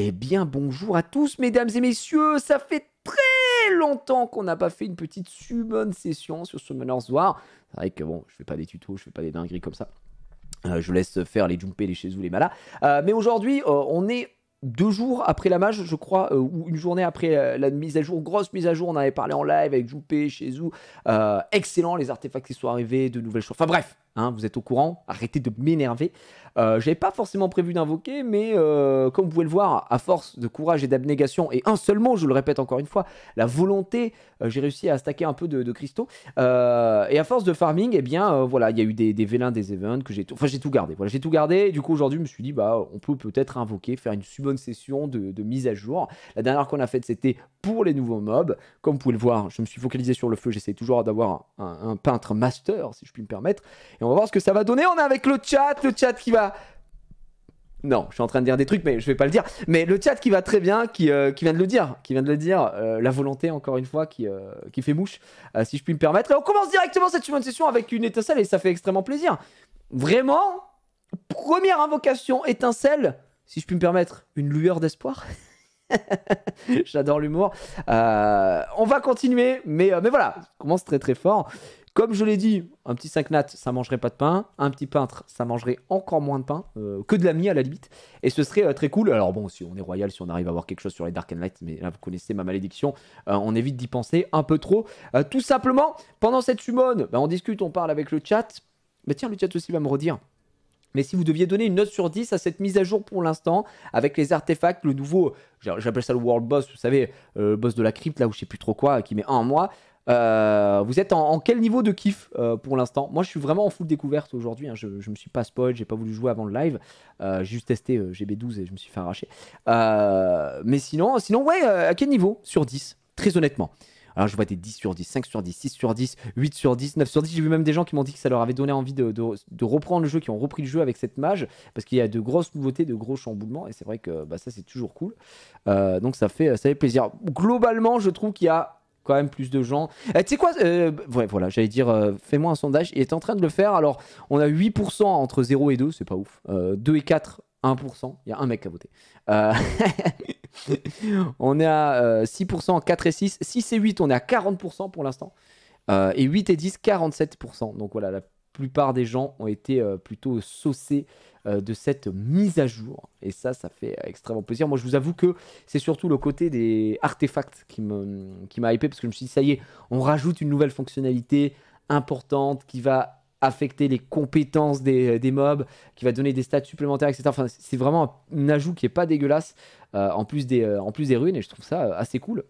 Eh bien, bonjour à tous, mesdames et messieurs. Ça fait très longtemps qu'on n'a pas fait une petite summon session sur Summoner's War. C'est vrai que bon, je fais pas des tutos, je fais pas des dingueries comme ça. Euh, je laisse faire les jumpé les chez les Malas. Euh, mais aujourd'hui, euh, on est deux jours après la mage, je crois, ou une journée après la mise à jour, grosse mise à jour, on avait parlé en live avec Jumpé, chez vous excellent, les artefacts qui sont arrivés, de nouvelles choses. Enfin bref, Hein, vous êtes au courant, arrêtez de m'énerver. Euh, je n'avais pas forcément prévu d'invoquer, mais euh, comme vous pouvez le voir, à force de courage et d'abnégation, et un seul mot, je le répète encore une fois, la volonté, euh, j'ai réussi à stacker un peu de, cristaux. et à force de farming, eh bien voilà, il y a eu des, vélins, des events que j'ai, enfin j'ai tout gardé. Voilà, j'ai tout gardé. du coup aujourd'hui, je me suis dit bah on peut peut-être invoquer, faire une bonne session de, de mise à jour. La dernière qu'on a faite, c'était pour les nouveaux mobs. Comme vous pouvez le voir, je me suis focalisé sur le feu, j'essaie toujours d'avoir un, peintre master, si je puis me permettre. Et on va voir ce que ça va donner. On est avec le chat, le chat qui va... Non, je suis en train de dire des trucs, mais je vais pas le dire. Mais le chat qui va très bien, qui, euh, vient de le dire, qui vient de le dire, euh, la volonté encore une fois qui, euh, qui fait mouche, si je puis me permettre. Et on commence directement cette seconde session avec une étincelle et ça fait extrêmement plaisir. Vraiment, première invocation étincelle, si je puis me permettre, une lueur d'espoir. J'adore l'humour. Euh, on va continuer, mais, euh, mais voilà, commence très très fort. Comme je l'ai dit, un petit 5 nat ça mangerait pas de pain. Un petit peintre, ça mangerait encore moins de pain, euh, que de la mie à la limite. Et ce serait très cool. Alors bon, si on est royal, si on arrive à avoir quelque chose sur les Dark and Light, mais là vous connaissez ma malédiction, on évite d'y penser un peu trop. tout simplement, pendant cette summon, ben, on discute, on parle avec le chat. Mais ben, tiens, le chat aussi va me redire. Mais si vous deviez donner une note sur 10 à cette mise à jour pour l'instant, avec les artefacts, le nouveau, j'appelle ça le World Boss, vous savez, le euh, boss de la crypte, là où je sais plus trop quoi, qui met un mois. Euh, vous êtes en, quel niveau de kiff euh, pour l'instant Moi, je suis vraiment en full découverte aujourd'hui. Hein, je, ne me suis pas spoil, j'ai pas voulu jouer avant le live. juste testé GB12 et je me suis fait arracher. mais sinon, sinon ouais, à quel niveau Sur 10, très honnêtement. Alors hein, je vois des 10 sur 10, 5 sur 10, 6 sur 10, 8 sur 10, 9 sur 10. J'ai vu même des gens qui m'ont dit que ça leur avait donné envie de, reprendre le jeu, qui ont repris le jeu avec cette mage, parce qu'il y a de grosses nouveautés, de gros chamboulements, et c'est vrai que bah, ça c'est toujours cool. Euh, donc ça fait, ça fait plaisir. Globalement, je trouve qu'il y a quand même plus de gens. Eh, tu sais quoi euh, ouais, voilà, j'allais dire, euh, fais-moi un sondage. Il est en train de le faire. Alors, on a 8% entre 0 et 2, c'est pas ouf. 2 et 4, 1%. Il y a un mec à voter, euh, on est à 6%, euh, 4 et 6. 6 et 8, on est à 40% pour l'instant. Euh, et 8 et 10, 47%. Donc voilà, la plupart des gens ont été plutôt saucés de cette mise à jour. Et ça, ça fait extrêmement plaisir. Moi, je vous avoue que c'est surtout le côté des artefacts qui m'a qui hypé, parce que je me suis dit, ça y est, on rajoute une nouvelle fonctionnalité importante qui va affecter les compétences des, euh, des, mobs, qui va donner des stats supplémentaires, etc. Enfin, c'est vraiment un, ajout qui est pas dégueulasse euh, en, plus des, euh, en plus des runes et je trouve ça assez cool.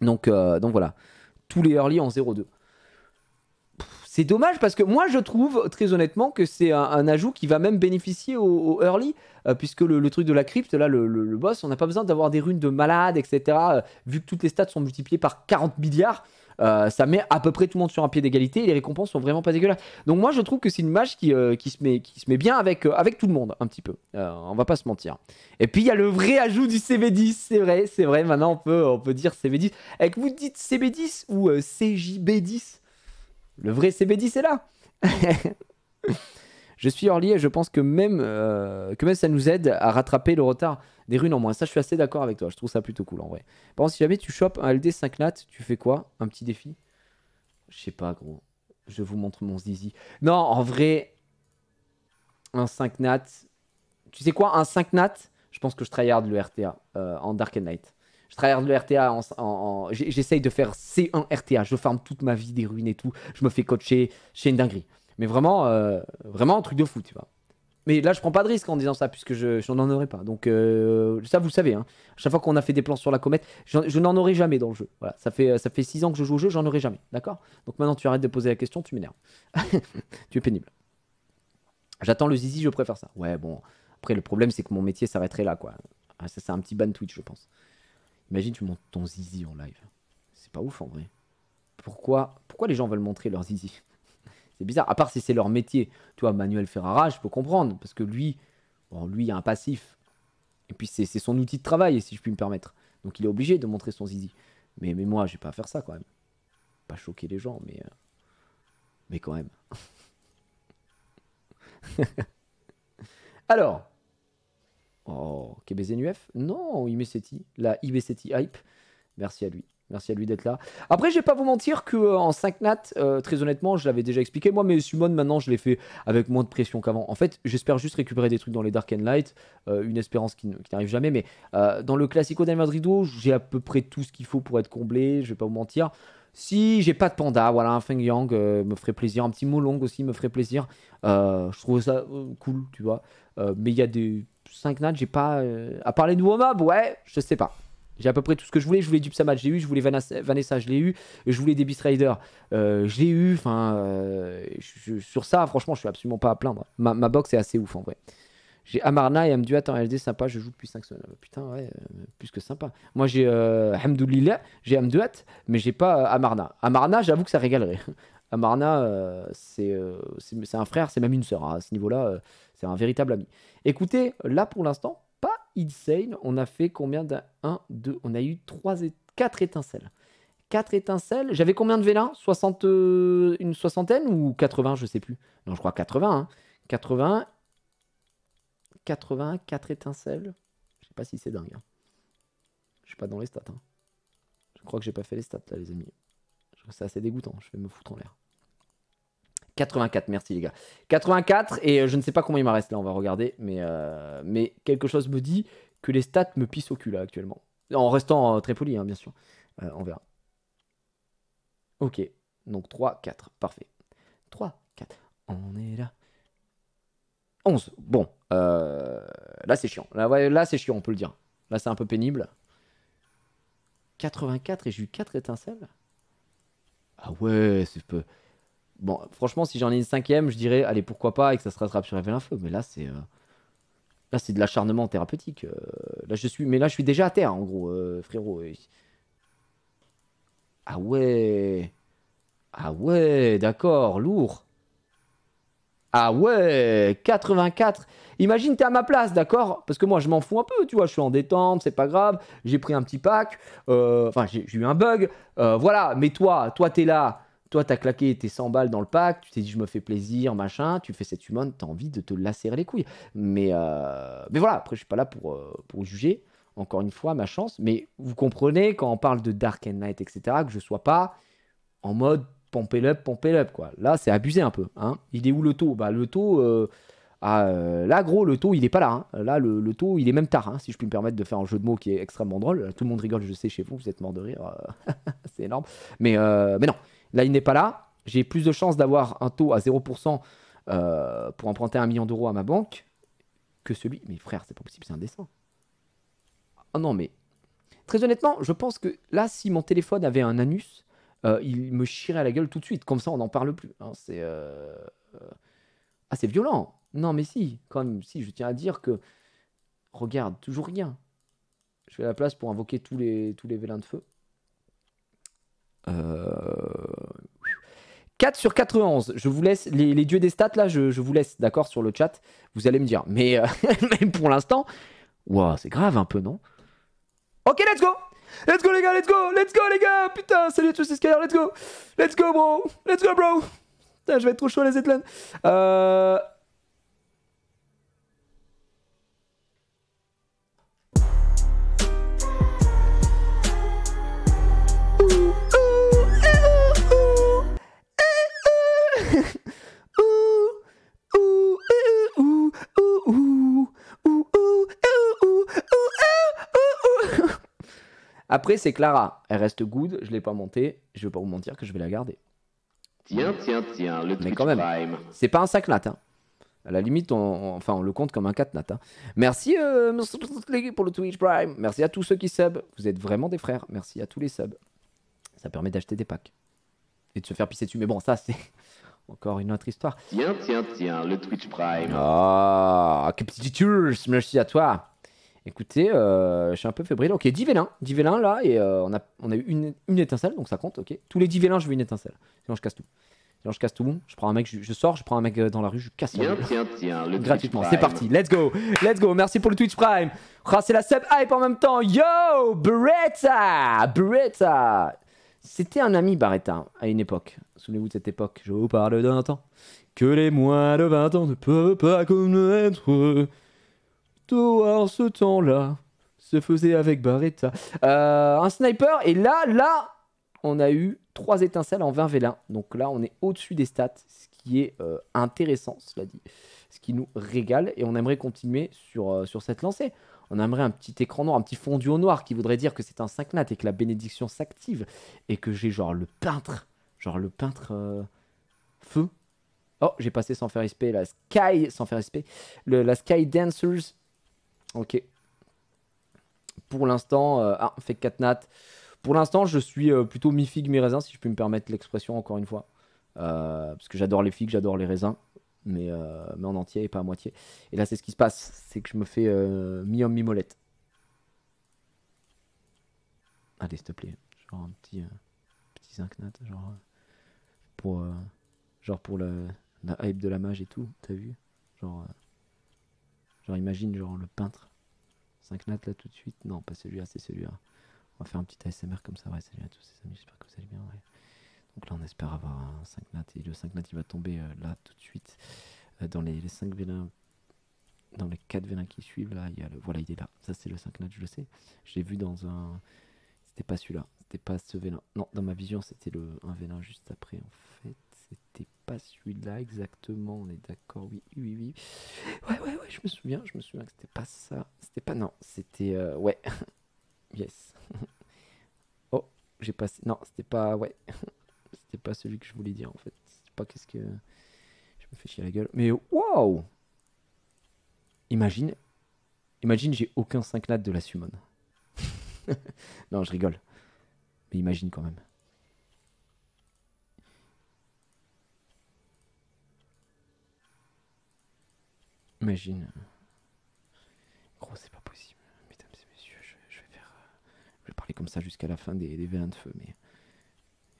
Donc, donc voilà, tous les early en 0-2. C'est dommage parce que moi je trouve très honnêtement que c'est un, ajout qui va même bénéficier aux early puisque le, truc de la crypte, là le, boss, on n'a pas besoin d'avoir des runes de malade, etc. vu que toutes les stats sont multipliées par 40 milliards, euh, ça met à peu près tout le monde sur un pied d'égalité et les récompenses sont vraiment pas dégueulasses. Donc moi je trouve que c'est une match qui, euh, qui, se met, qui se met bien avec, euh, avec tout le monde un petit peu. on va pas se mentir. Et puis il y a le vrai ajout du cb 10 c'est vrai, c'est vrai, maintenant on peut, on peut dire cb 10 Et que vous dites CB10 ou CJB10, le vrai CB10 c'est là. Je suis Orly et je pense que même, euh, que même ça nous aide à rattraper le retard des runes en moins. Ça, je suis assez d'accord avec toi. Je trouve ça plutôt cool en vrai. Par contre, si jamais tu chopes un LD 5 nat, tu fais quoi Un petit défi Je sais pas, gros. Je vous montre mon zizi. Non, en vrai, un 5 nat. Tu sais quoi Un 5 nat Je pense que je tryhard le RTA euh, en Dark Knight je tryhard le RTA en, j'essaye de faire C1 RTA je farme toute ma vie des ruines et tout je me fais coacher c'est une dinguerie mais vraiment, euh, vraiment un truc de fou, tu vois. Mais là, je prends pas de risque en disant ça, puisque je, n'en aurai pas. Donc, euh, ça, vous le savez. Hein. Chaque fois qu'on a fait des plans sur la comète, je n'en aurai jamais dans le jeu. Voilà, ça fait six ça fait ans que je joue au jeu, j'en aurai jamais. D'accord Donc maintenant, tu arrêtes de poser la question, tu m'énerves. tu es pénible. J'attends le zizi, je préfère ça. Ouais, bon. Après, le problème, c'est que mon métier s'arrêterait là, quoi. Ah, ça, c'est un petit ban Twitch, je pense. Imagine, tu montes ton zizi en live. C'est pas ouf, en vrai. Pourquoi, pourquoi les gens veulent montrer leur zizi c'est bizarre. À part si c'est leur métier. Tu vois, Manuel Ferrara, je peux comprendre. Parce que lui, bon, lui, il a un passif. Et puis, c'est son outil de travail, si je puis me permettre. Donc, il est obligé de montrer son zizi. Mais, mais moi, n'ai pas à faire ça quand même. Pas choquer les gens, mais. Euh, mais quand même. Alors. Oh, KBZNUF Non, IBCT. La IBCT Hype. Merci à lui. Merci à lui d'être là. Après, je vais pas vous mentir que euh, en 5 nats, euh, très honnêtement, je l'avais déjà expliqué. Moi, mes summons, maintenant, je les fais avec moins de pression qu'avant. En fait, j'espère juste récupérer des trucs dans les Dark and Light. Euh, une espérance qui n'arrive jamais. Mais dans le Classico Madrido, j'ai à peu près tout ce qu'il faut pour être comblé. Je vais pas vous mentir. Si j'ai pas de panda, voilà, un Feng Yang me ferait plaisir. Un petit Molong aussi me ferait plaisir. je trouve ça cool, tu vois. mais il y a des 5 nats, j'ai pas. à part les nouveaux mobs, ouais, je sais pas. J'ai à peu près tout ce que je voulais. Je voulais du Psamat, j'ai eu. Je voulais Vanessa, je l'ai eu. Je voulais des Beast euh, je l'ai eu. Enfin, euh, sur ça, franchement, je suis absolument pas à plaindre. Ma, ma box est assez ouf en vrai. J'ai Amarna et Amduet en LD, sympa, je joue depuis 5 semaines. Euh, putain, ouais, euh, plus que sympa. Moi, j'ai Hamdoulila, j'ai Amduat, mais j'ai pas Amarna. Amarna, j'avoue que ça régalerait. Amarna, c'est un frère, c'est même une sœur. Hein, à ce niveau-là, c'est un véritable ami. Écoutez, là pour l'instant, Insane, on a fait combien de... 1, 2, on a eu 3 et 4 étincelles. 4 étincelles. J'avais combien de vélins 60, euh, Une soixantaine ou 80, je sais plus. Non, je crois 80. 80. 80, 4 étincelles. Je sais pas si c'est dingue. Hein. Je suis pas dans les stats. Hein. Je crois que j'ai pas fait les stats là, les amis. C'est assez dégoûtant. Je vais me foutre en l'air. 84, merci les gars. 84, et euh, je ne sais pas combien il m'en reste là, on va regarder, euh, mais, quelque chose me dit que les stats me pissent au cul là actuellement. En restant euh, très poli, hein, bien sûr. on verra. Ok, donc 3, 4, parfait. 3, 4, on est là. 11, bon, là c'est chiant, là, là c'est chiant, on peut le dire. Là c'est un peu pénible. 84 et j'ai eu 4 étincelles Ah ouais, c'est peu. Bon, franchement, si j'en ai une cinquième, je dirais, allez, pourquoi pas, et que ça se rattrape sur Révèle feu Mais là, c'est. Euh, là, c'est de l'acharnement thérapeutique. Euh, là, je suis... Mais là, je suis déjà à terre, en gros, euh, frérot. Ah ouais. Ah ouais, d'accord, lourd. Ah ouais, 84. Imagine, t'es à ma place, d'accord Parce que moi, je m'en fous un peu, tu vois. Je suis en détente, c'est pas grave. J'ai pris un petit pack. Enfin, j'ai eu un bug. voilà, mais toi, toi, t'es là toi, t'as claqué tes 100 balles dans le pack, tu t'es dit je me fais plaisir, machin, tu fais cette humaine, t'as envie de te lacérer les couilles. Mais, euh, mais voilà, après, je suis pas là pour, euh, pour juger, encore une fois, ma chance. Mais vous comprenez, quand on parle de Dark and Night, etc., que je sois pas en mode pomper l'up, pomper l'up, quoi. Là, c'est abusé un peu. Hein. Il est où le taux Bah, le taux. Euh, ah, là, gros, le taux, il est pas là. Hein. Là, le, le, taux, il est même tard, hein, si je puis me permettre de faire un jeu de mots qui est extrêmement drôle. Tout le monde rigole, je sais, chez vous, vous êtes morts de rire. c'est énorme. Mais, mais non. Là, il n'est pas là. J'ai plus de chances d'avoir un taux à 0% euh, pour emprunter un million d'euros à ma banque que celui. Mais frère, c'est pas possible, c'est indécent. Oh non, mais très honnêtement, je pense que là, si mon téléphone avait un anus, euh, il me chierait à la gueule tout de suite. Comme ça, on n'en parle plus. Hein. c'est assez euh, ah, c'est violent. Non, mais si, quand même, si. Je tiens à dire que regarde, toujours rien. Je fais la place pour invoquer tous les tous les vélins de feu. 4 euh, sur 91. Je vous laisse, les, dieux des stats, là, je, vous laisse, d'accord, sur le chat. Vous allez me dire. Mais, euh, pour l'instant, c'est grave un peu, non Ok, let's go Let's go, les gars, let's go Let's go, les gars Putain, salut à tous, c'est Skyler, let's go Let's go, bro Let's go, bro Putain, je vais être trop chaud, les Zetland. Euh... Après, c'est Clara. Elle reste good, je l'ai pas montée. Je vais pas vous mentir que je vais la garder. Tiens, tiens, tiens, le Mais quand même, c'est pas un sac nat. Hein. À la limite, on, enfin, on le compte comme un 4 nat. Hein. Merci euh, pour le Twitch Prime. Merci à tous ceux qui sub. Vous êtes vraiment des frères. Merci à tous les subs. Ça permet d'acheter des packs. Et de se faire pisser dessus. Mais bon, ça, c'est encore une autre histoire. Tiens, tiens, tiens, le Twitch Prime. Ah, oh, Capitulus, merci à toi. Écoutez, euh, je suis un peu fébrile. Ok, 10 vélins, 10 vélins là, et euh, on, a, on eu une, étincelle, donc ça compte, ok. Tous les 10 vélins, je veux une étincelle. Sinon, je casse tout. Sinon, je casse tout. Je prends un mec, je, sors, je prends un mec euh, dans la rue, je casse tiens, tiens, tiens, Gratuitement, c'est parti, let's go, let's go, merci pour le Twitch Prime. Oh, c'est la sub hype en même temps. Yo, Beretta, Beretta. C'était un ami Baretta à une époque. Souvenez-vous de cette époque, je vous parle d'un temps que les moins de 20 ans ne peuvent pas connaître en ce temps-là se faisait avec Barretta. Euh, un sniper, et là, là, on a eu trois étincelles en 20 vélins. Donc là, on est au-dessus des stats, ce qui est euh, intéressant, cela dit. Ce qui nous régale, et on aimerait continuer sur, euh, sur cette lancée. On aimerait un petit écran noir, un petit fondu au noir qui voudrait dire que c'est un 5 nat et que la bénédiction s'active. Et que j'ai genre le peintre, genre le peintre feu. Oh, j'ai passé sans faire respect la Sky, sans faire respect la Sky Dancers Ok. Pour l'instant, euh, ah, fait 4 nat. Pour l'instant, je suis euh, plutôt mi-figue, mi-raisin, si je peux me permettre l'expression encore une fois. Euh, parce que j'adore les figues, j'adore les raisins, mais, mais en entier et pas à moitié. Et là, c'est ce qui se passe, c'est que je me fais mi-homme, mi-molette. Allez, s'il te plaît, genre un petit, petit 5 genre pour, genre pour le, la hype de la mage et tout, t'as vu Genre imagine, genre, le peintre. 5 nattes là tout de suite. Non, pas celui-là, c'est celui-là. On va faire un petit ASMR comme ça. Ouais, salut à tous les amis, j'espère que vous allez bien. Donc là, on espère avoir un 5 nattes. Et le 5 nattes, il va tomber euh, là tout de suite. Euh, dans les, 5 vélins. Dans les 4 vélins qui suivent, là, il y a le. Voilà, il est là. Ça, c'est le 5 nattes, je le sais. J'ai vu dans un. C'était pas celui-là. C'était pas ce vélin. Non, dans ma vision, c'était le un vélin juste après, en pas celui-là exactement, on est d'accord, oui, oui, oui. Ouais, ouais, ouais, je me souviens, je me souviens que c'était pas ça. C'était pas, non, c'était, euh, ouais. yes. oh, j'ai passé, non, c'était pas, ouais. c'était pas celui que je voulais dire, en fait. C'est pas qu'est-ce que... Je me fais chier la gueule. Mais waouh Imagine, imagine, j'ai aucun 5 de la summon. non, je rigole. Mais imagine quand même. Imagine. Gros, c'est pas possible. Mesdames et messieurs, je, vais, faire, euh, parler comme ça jusqu'à la fin des, vélins de feu, mais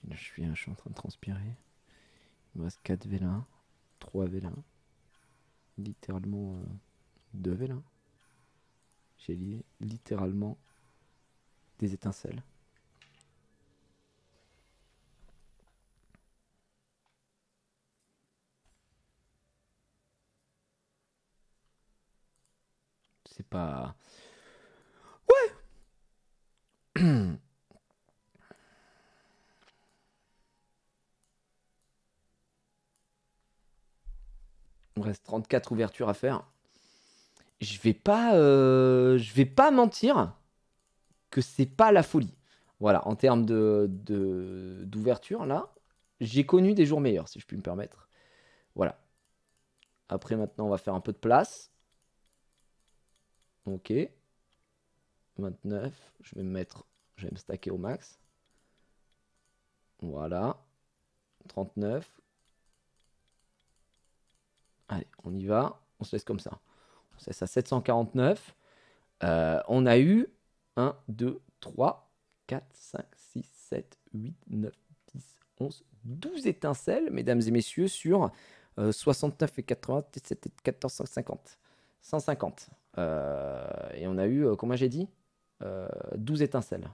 là, je, suis, en train de transpirer. Il me reste 4 vélins, 3 vélins, littéralement 2 euh, vélins. J'ai littéralement des étincelles. c'est pas. Ouais! Il me reste 34 ouvertures à faire. Je vais pas, euh, je vais pas mentir que c'est pas la folie. Voilà, en termes de d'ouverture là, j'ai connu des jours meilleurs si je puis me permettre. Voilà. Après maintenant, on va faire un peu de place. Ok. 29. Je vais me mettre. Je vais me stacker au max. Voilà. 39. Allez, on y va. On se laisse comme ça. On se laisse à 749. Euh, on a eu 1, 2, 3, 4, 5, 6, 7, 8, 9, 10, 11, 12 étincelles, mesdames et messieurs, sur 69 euh, et 80, 14, 150 150. Euh, et on a eu, euh, comment j'ai dit 12 euh, étincelles.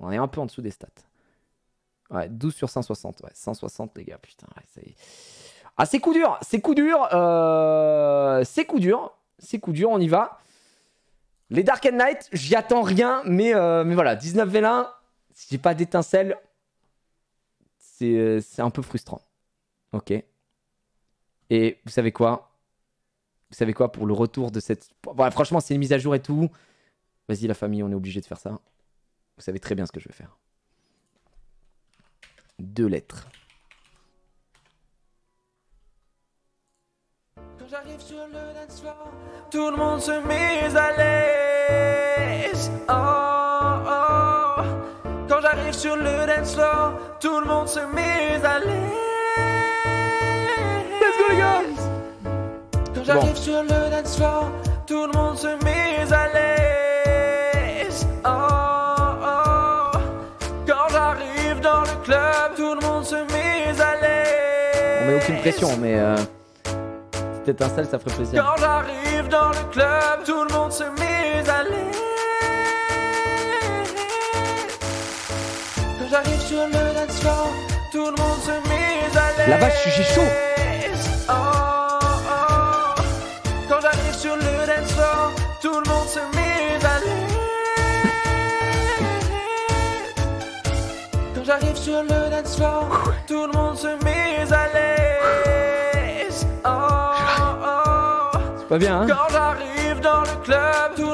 On est un peu en dessous des stats. Ouais, 12 sur 160. Ouais, 160, les gars, putain. Ah, c'est coup dur, c'est coup dur. C'est coup dur, c'est coup dur, on y va. Les Dark and Night, j'y attends rien, mais, mais voilà, 19 v si j'ai pas d'étincelles, c'est, c'est un peu frustrant. Ok. Et vous savez quoi vous savez quoi, pour le retour de cette. Bon, franchement, c'est une mise à jour et tout. Vas-y, la famille, on est obligé de faire ça. Vous savez très bien ce que je vais faire. Deux lettres. Quand j'arrive sur le dance floor, tout le monde se met à l'aise. Oh, oh. Quand j'arrive sur le dance floor, tout le monde se met à l'aise. Let's go, les gars! J'arrive sur le dance floor, tout le monde se met à l'aise. Oh, oh, oh. Quand j'arrive dans le club, tout le monde se met à l'aise. On met aucune pression, mais. Euh, un seul, ça ferait plaisir. Quand j'arrive dans le club, tout le monde se met à l'aise. Quand j'arrive sur le dance floor, tout le monde se met à l'aise. La vache, suis chaud! tout le monde se met à Quand j'arrive sur le dance floor, tout le monde se met à l'aise. Oh, oh. oh. C'est pas bien, hein? Quand j'arrive dans le club, tout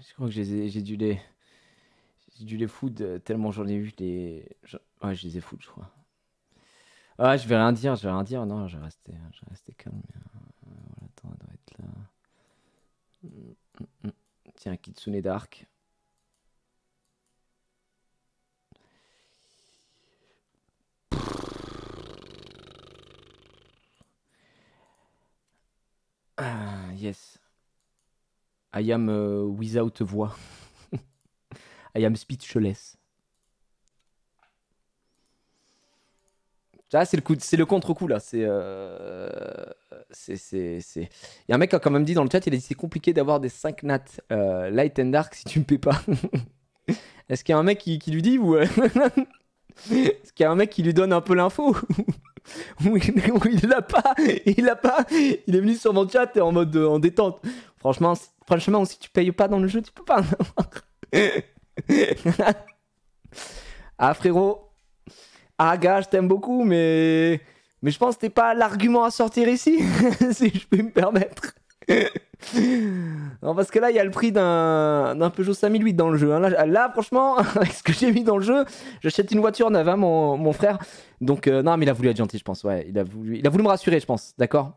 Je crois que j'ai dû les. J'ai dû les foutre euh, tellement j'en ai vu les. Ouais, je les ai foutus, je crois. Ah, je vais rien dire, je vais rien dire. Non, je vais rester, hein, je vais rester calme. Hein. Voilà, attends, elle doit être là. Mm, mm, mm. Tiens, Kitsune Dark. I am euh, without voix. I am speechless. Ça, c'est le c'est le contre-coup là. Euh, c'est, c'est, Il y a un mec qui a quand même dit dans le chat, il a dit c'est compliqué d'avoir des 5 nats euh, light and dark si tu me paies pas. Est-ce qu'il y a un mec qui, lui dit ou Est-ce qu'il y a un mec qui lui donne un peu l'info ou il l'a pas, il l'a pas. Il est venu sur mon chat en mode en détente. Franchement, si, franchement, si tu payes pas dans le jeu, tu peux pas en avoir. ah frérot, ah gars, je t'aime beaucoup, mais mais je pense que t'es pas l'argument à sortir ici, si je peux me permettre. non, parce que là, il y a le prix d'un Peugeot 5008 dans le jeu. Hein. Là, là, franchement, avec ce que j'ai mis dans le jeu, j'achète une voiture neuve, hein, mon, mon, frère. Donc, euh, non, mais il a voulu être gentil, je pense. Ouais, il a voulu, il a voulu me rassurer, je pense. D'accord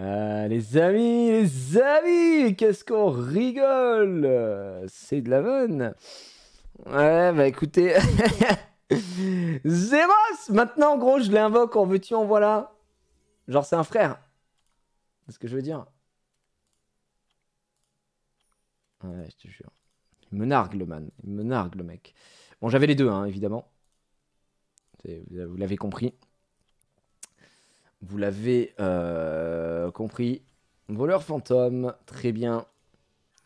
Ah les amis, les amis, qu'est-ce qu'on rigole C'est de la bonne. Ouais, bah écoutez. Zéros Maintenant, en gros, je l'invoque en veux-tu, en voilà. Genre, c'est un frère. C'est ce que je veux dire. Ouais, je te jure. Il me nargue, le man. Il me nargue, le mec. Bon, j'avais les deux, hein, évidemment. Vous l'avez compris. Vous l'avez euh, compris. Voleur fantôme, très bien.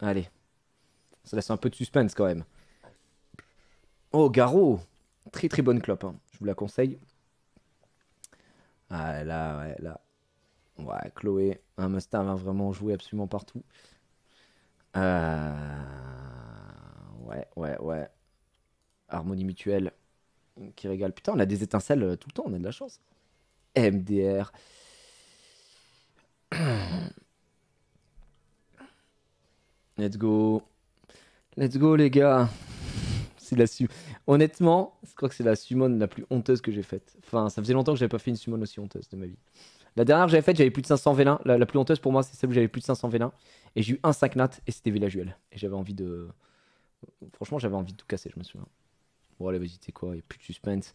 Allez. Ça laisse un peu de suspense quand même. Oh, Garou Très très bonne clope, hein. je vous la conseille. Ah là, ouais, là. Ouais, Chloé, un mustard va vraiment jouer absolument partout. Euh, ouais, ouais, ouais. Harmonie mutuelle qui régale. Putain, on a des étincelles euh, tout le temps, on a de la chance. MDR. Let's go. Let's go, les gars. C'est la su... Honnêtement, je crois que c'est la summon la plus honteuse que j'ai faite. Enfin, ça faisait longtemps que j'avais pas fait une summon aussi honteuse de ma vie. La dernière que j'avais faite, j'avais plus de 500 vélins. La, plus honteuse pour moi, c'est celle où j'avais plus de 500 vélins. Et j'ai eu un 5 nat et c'était Vélaguel. Et j'avais envie de. Franchement, j'avais envie de tout casser, je me souviens. Bon, allez, vas-y, c'est quoi Il n'y a plus de suspense.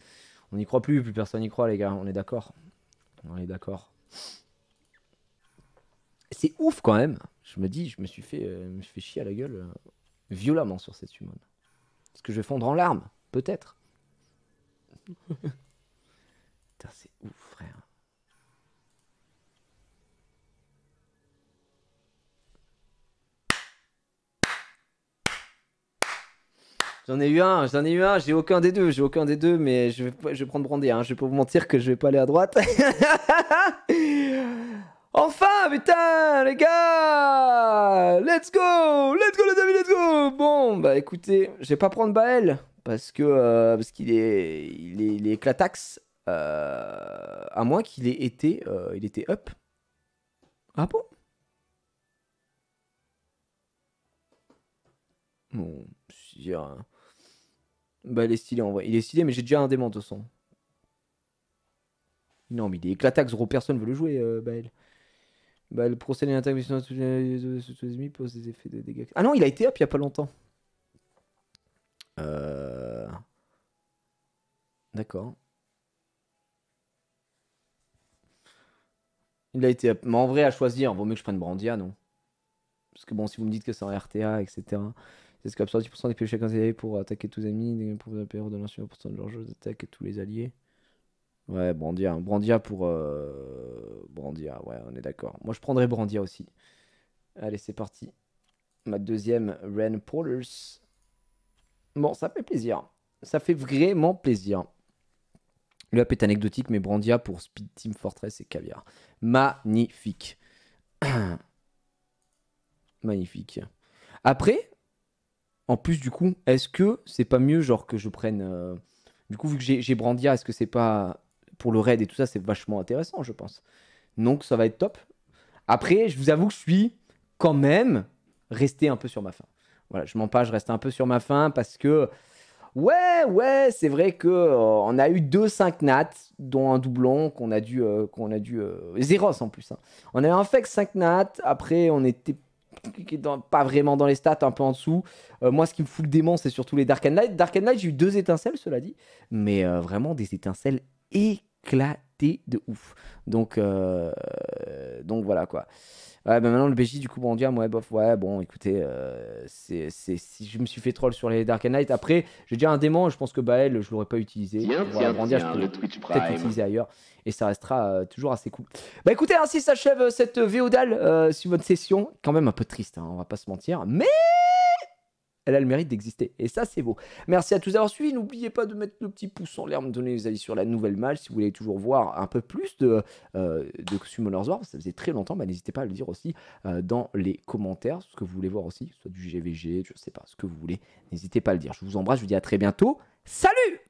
On n'y croit plus, plus personne n'y croit, les gars. On est d'accord. On est d'accord. C'est ouf quand même. Je me dis, je me suis fait, euh, me chier à la gueule euh, violemment sur cette humaine. Est-ce que je vais fondre en larmes Peut-être. Putain, c'est ouf, frère. J'en ai eu un, j'en ai eu un, j'ai aucun des deux, j'ai aucun des deux, mais je vais, prendre Brandy, hein. je vais pas vous mentir que je vais pas aller à droite. enfin, putain, les gars Let's go Let's go, les amis, let's go Bon, bah écoutez, je vais pas prendre Bael, parce que euh, parce qu'il est, il est, euh, à moins qu'il ait été, euh, il était up. Ah bon Bon, bah, il est stylé en vrai. Il est stylé, mais j'ai déjà un démon de son. Non, mais il est gros, personne veut le jouer, euh, Bah, le procède à de tous les ennemis, pose des effets de dégâts. Ah non, il a été up il y a pas longtemps. Euh... D'accord. Il a été up. Mais en vrai, à choisir, vaut mieux que je prenne Brandia, non Parce que bon, si vous me dites que c'est en RTA, etc. C'est ce qu'absorbe 10% des péchés chacun des alliés pour attaquer tous les ennemis, pour période de 10% de leur jeu d'attaque et tous les alliés. Ouais, Brandia. Hein. Brandia pour. Euh, Brandia, ouais, on est d'accord. Moi, je prendrais Brandia aussi. Allez, c'est parti. Ma deuxième, Ren Porters. Bon, ça fait plaisir. Ça fait vraiment plaisir. Le up est anecdotique, mais Brandia pour Speed Team Fortress et Caviar. Magnifique. Magnifique. Après, en plus, du coup, est-ce que c'est pas mieux, genre, que je prenne. Euh, du coup, vu que j'ai Brandia, est-ce que c'est pas. Pour le raid et tout ça, c'est vachement intéressant, je pense. Donc, ça va être top. Après, je vous avoue que je suis quand même resté un peu sur ma faim. Voilà, je mens pas, je reste un peu sur ma faim parce que. Ouais, ouais, c'est vrai que euh, on a eu deux 5 nats, dont un doublon qu'on a dû, euh, qu'on a dû Zeros en plus. Hein. On avait en fait fake 5 nats. Après, on était qui pas vraiment dans les stats, un peu en dessous. Euh, moi, ce qui me fout le démon, c'est surtout les Dark and Light. Dark and Light, j'ai eu deux étincelles, cela dit, mais euh, vraiment des étincelles éclatées de ouf. Donc, euh, donc voilà quoi. Ouais, bah, maintenant, le BJ, du coup, bon, dire, ah, ouais, bof, ouais, bon, écoutez, euh, c'est, si je me suis fait troll sur les Dark Knight, après, j'ai déjà un démon, je pense que bah elle je l'aurais pas utilisé. je Peut-être l'utiliser ailleurs, et ça restera euh, toujours assez cool. Bah écoutez, ainsi s'achève euh, cette VODAL sur votre session, quand même un peu triste, hein, on va pas se mentir, mais elle a le mérite d'exister. Et ça, c'est beau. Merci à tous d'avoir suivi. N'oubliez pas de mettre le petit pouce en l'air, me donner des avis sur la nouvelle malle. Si vous voulez toujours voir un peu plus de, euh, de Summoners War, ça faisait très longtemps, bah, n'hésitez pas à le dire aussi euh, dans les commentaires, ce que vous voulez voir aussi, soit du GVG, je ne sais pas, ce que vous voulez. N'hésitez pas à le dire. Je vous embrasse, je vous dis à très bientôt. Salut